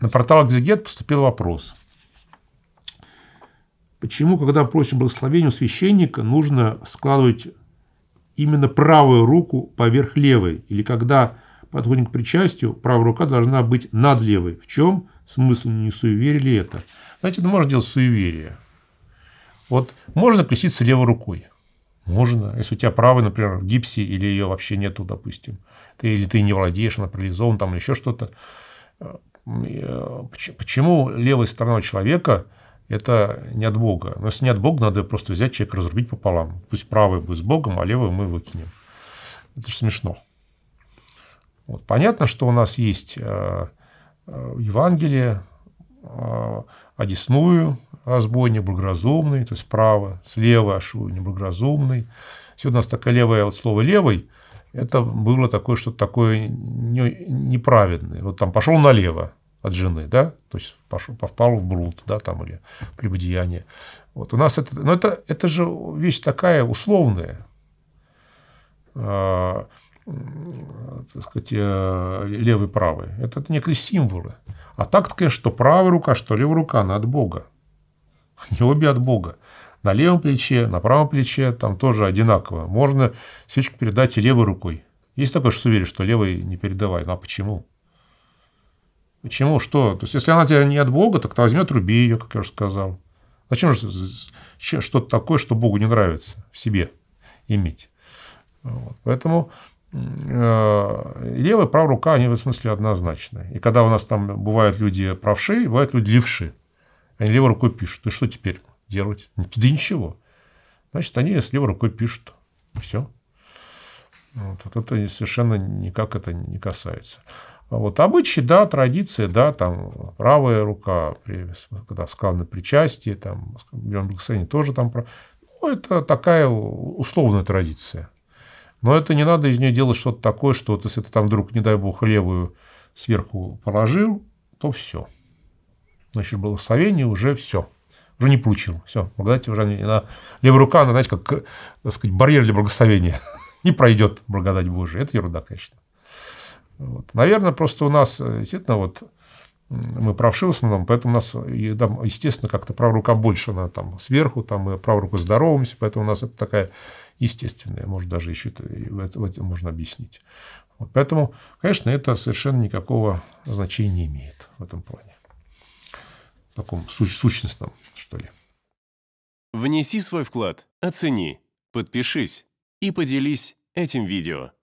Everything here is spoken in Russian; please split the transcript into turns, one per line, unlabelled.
На портал «Экзегет» поступил вопрос. Почему, когда просим благословения у священника, нужно складывать именно правую руку поверх левой? Или когда подходим к причастию, правая рука должна быть над левой? В чем смысл? Не суеверие ли это? Знаете, ну можно делать суеверие. Вот можно креститься левой рукой. Можно. Если у тебя правая, например, в гипсе, или ее вообще нету, допустим. Ты, или ты не владеешь, она парализована, там или еще что-то. Э, почему левая сторона человека – это не от Бога? Но ну, если не от Бога, надо просто взять человека, разрубить пополам. Пусть правая будет с Богом, а левую мы выкинем. Это же смешно. Вот. Понятно, что у нас есть э, э, Евангелие, одесную разбойник благоразумный, то есть право, слева ошу неблагоразумный. Сегодня у нас такое левое вот слово «левый», это было такое что-то такое не, неправедное. Вот там пошел налево от жены, да, то есть пошел, попал в брут, да, там или прелюбодеяние. Вот у нас это, но это, это же вещь такая условная, а, так сказать, э, левый правый. Это некие символы. А так, конечно, что правая рука, что левая рука, она от Бога. Они обе от Бога на левом плече, на правом плече, там тоже одинаково. Можно свечку передать и левой рукой. Есть такое что суверие, что левой не передавай. Ну а почему? Почему? Что? То есть, если она тебя не от Бога, так ты возьмет, руби ее, как я уже сказал. Зачем же что-то такое, что Богу не нравится в себе иметь? Вот. Поэтому э, левая и правая рука, они в этом смысле однозначны. И когда у нас там бывают люди правши, бывают люди левши. Они левой рукой пишут. И что теперь? делать? Да ничего. Значит, они с левой рукой пишут. все. Вот, вот это совершенно никак это не касается. А вот обычаи, да, традиции, да, там правая рука, при, когда сказал на причастие, там, берем благословение тоже там. Ну, это такая условная традиция. Но это не надо из нее делать что-то такое, что вот если ты там вдруг, не дай бог, левую сверху положил, то все. Значит, благословение уже все уже не получил. Все, благодать уже не... Она, левая рука, она, знаете, как э, так сказать, барьер для благословения. не пройдет благодать Божия. Это ерунда, конечно. Вот. Наверное, просто у нас э, действительно вот мы правши в основном, поэтому у нас, и, там, естественно, как-то правая рука больше, она там сверху, там мы правую руку здороваемся, поэтому у нас это такая естественная, может, даже еще это, в этом можно объяснить. Вот. Поэтому, конечно, это совершенно никакого значения не имеет в этом плане таком суще сущностном, что ли. Внеси свой вклад, оцени, подпишись и поделись этим видео.